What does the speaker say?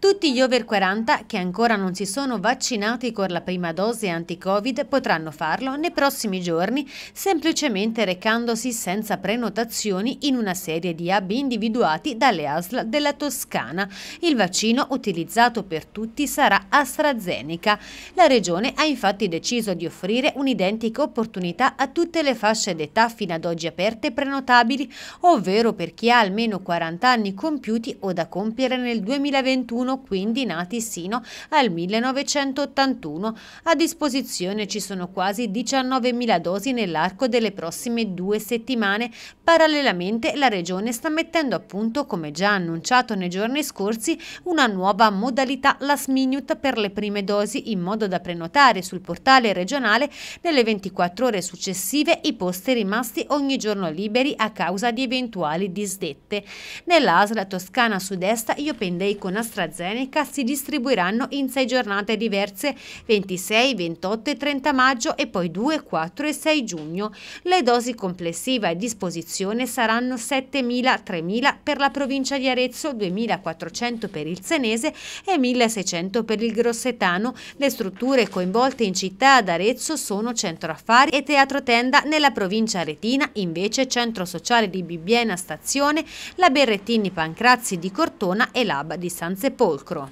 Tutti gli over 40 che ancora non si sono vaccinati con la prima dose anti-Covid potranno farlo nei prossimi giorni semplicemente recandosi senza prenotazioni in una serie di hub individuati dalle ASL della Toscana. Il vaccino utilizzato per tutti sarà AstraZeneca. La regione ha infatti deciso di offrire un'identica opportunità a tutte le fasce d'età fino ad oggi aperte e prenotabili, ovvero per chi ha almeno 40 anni compiuti o da compiere nel 2021 sono quindi nati sino al 1981. A disposizione ci sono quasi 19.000 dosi nell'arco delle prossime due settimane. Parallelamente la Regione sta mettendo a punto, come già annunciato nei giorni scorsi, una nuova modalità last minute per le prime dosi in modo da prenotare sul portale regionale nelle 24 ore successive i posti rimasti ogni giorno liberi a causa di eventuali disdette. Nell'ASLA Toscana Sud-Est io pendei con AstraZeneca AstraZeneca si distribuiranno in sei giornate diverse, 26, 28 e 30 maggio e poi 2, 4 e 6 giugno. Le dosi complessive a disposizione saranno 7.000, 3.000 per la provincia di Arezzo, 2.400 per il Senese e 1.600 per il Grossetano. Le strutture coinvolte in città ad Arezzo sono Centro Affari e Teatro Tenda, nella provincia aretina invece Centro Sociale di Bibbiena Stazione, la Berrettini Pancrazzi di Cortona e l'AB di San Sepolcro. здоровых, Кро.